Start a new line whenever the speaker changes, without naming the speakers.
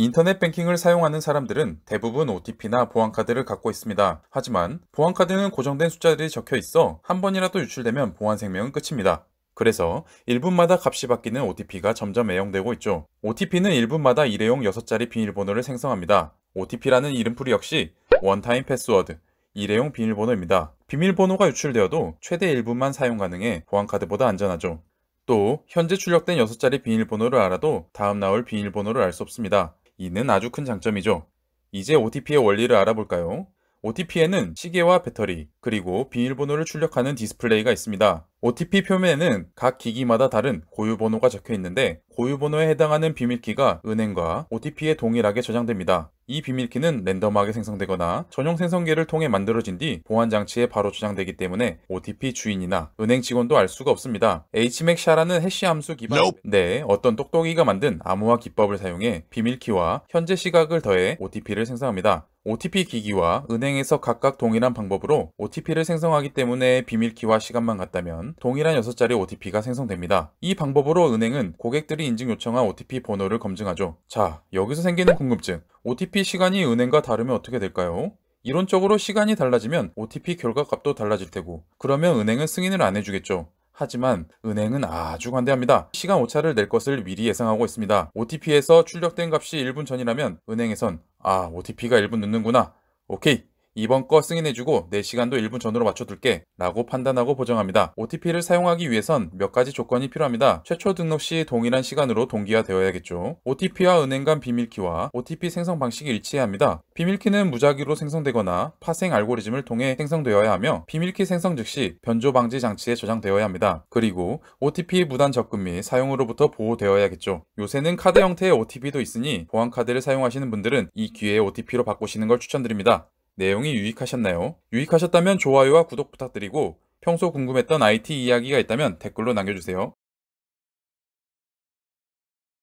인터넷 뱅킹을 사용하는 사람들은 대부분 OTP나 보안카드를 갖고 있습니다. 하지만 보안카드는 고정된 숫자들이 적혀 있어 한 번이라도 유출되면 보안 생명은 끝입니다. 그래서 1분마다 값이 바뀌는 OTP가 점점 애용되고 있죠. OTP는 1분마다 일회용 6자리 비밀번호를 생성합니다. OTP라는 이름풀이 역시 원타임 패스워드, 일회용 비밀번호입니다. 비밀번호가 유출되어도 최대 1분만 사용 가능해 보안카드보다 안전하죠. 또 현재 출력된 6자리 비밀번호를 알아도 다음 나올 비밀번호를 알 수 없습니다. 이는 아주 큰 장점이죠. 이제 OTP의 원리를 알아볼까요? OTP에는 시계와 배터리, 그리고 비밀번호를 출력하는 디스플레이가 있습니다. OTP 표면에는 각 기기마다 다른 고유번호가 적혀 있는데 고유번호에 해당하는 비밀키가 은행과 OTP에 동일하게 저장됩니다. 이 비밀키는 랜덤하게 생성되거나 전용 생성계를 통해 만들어진 뒤 보안장치에 바로 저장되기 때문에 OTP 주인이나 은행 직원도 알 수가 없습니다. HMACSHA라는 해시 함수 기반 nope. 네, 어떤 똑똑이가 만든 암호화 기법을 사용해 비밀키와 현재 시각을 더해 OTP를 생성합니다. OTP 기기와 은행에서 각각 동일한 방법으로 OTP를 생성하기 때문에 비밀키와 시간만 같다면 동일한 6자리 OTP가 생성됩니다. 이 방법으로 은행은 고객들이 인증 요청한 OTP 번호를 검증하죠. 자, 여기서 생기는 궁금증. OTP 시간이 은행과 다르면 어떻게 될까요? 이론적으로 시간이 달라지면 OTP 결과값도 달라질 테고 그러면 은행은 승인을 안 해주겠죠. 하지만 은행은 아주 관대합니다. 시간 오차를 낼 것을 미리 예상하고 있습니다. OTP에서 출력된 값이 1분 전이라면 은행에선 아 OTP가 1분 늦는구나 오케이 이번 거 승인해주고 내 시간도 1분 전으로 맞춰둘게 라고 판단하고 보정합니다. OTP를 사용하기 위해선 몇 가지 조건이 필요합니다. 최초 등록 시 동일한 시간으로 동기화 되어야겠죠. OTP와 은행 간 비밀키와 OTP 생성 방식이 일치해야 합니다. 비밀키는 무작위로 생성되거나 파생 알고리즘을 통해 생성되어야 하며 비밀키 생성 즉시 변조 방지 장치에 저장되어야 합니다. 그리고 OTP 무단 접근 및 사용으로부터 보호되어야겠죠. 요새는 카드 형태의 OTP도 있으니 보안 카드를 사용하시는 분들은 이 기회에 OTP로 바꾸시는 걸 추천드립니다. 내용이 유익하셨나요? 유익하셨다면 좋아요와 구독 부탁드리고 평소 궁금했던 IT 이야기가 있다면 댓글로 남겨주세요.